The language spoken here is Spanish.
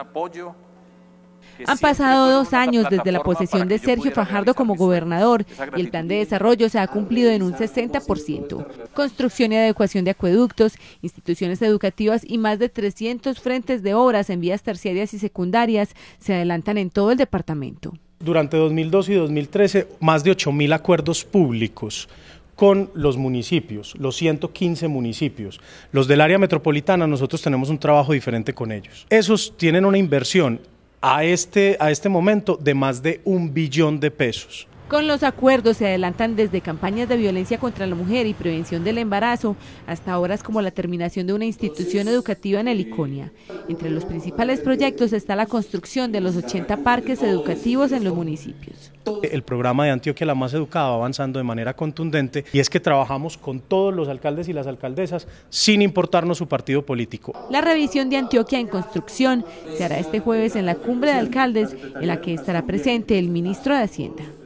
apoyo han pasado dos años desde la posesión de Sergio Fajardo como gobernador y el plan de desarrollo se ha cumplido en un 60%. Construcción y adecuación de acueductos, instituciones educativas y más de 300 frentes de obras en vías terciarias y secundarias se adelantan en todo el departamento. Durante 2012 y 2013, más de 8.000 acuerdos públicos con los municipios, los 115 municipios. Los del área metropolitana, nosotros tenemos un trabajo diferente con ellos. Esos tienen una inversión a este, a este momento de más de un billón de pesos. Con los acuerdos se adelantan desde campañas de violencia contra la mujer y prevención del embarazo hasta obras como la terminación de una institución educativa en Heliconia. Entre los principales proyectos está la construcción de los 80 parques educativos en los municipios. El programa de Antioquia la más educada va avanzando de manera contundente y es que trabajamos con todos los alcaldes y las alcaldesas sin importarnos su partido político. La revisión de Antioquia en construcción se hará este jueves en la cumbre de alcaldes en la que estará presente el ministro de Hacienda.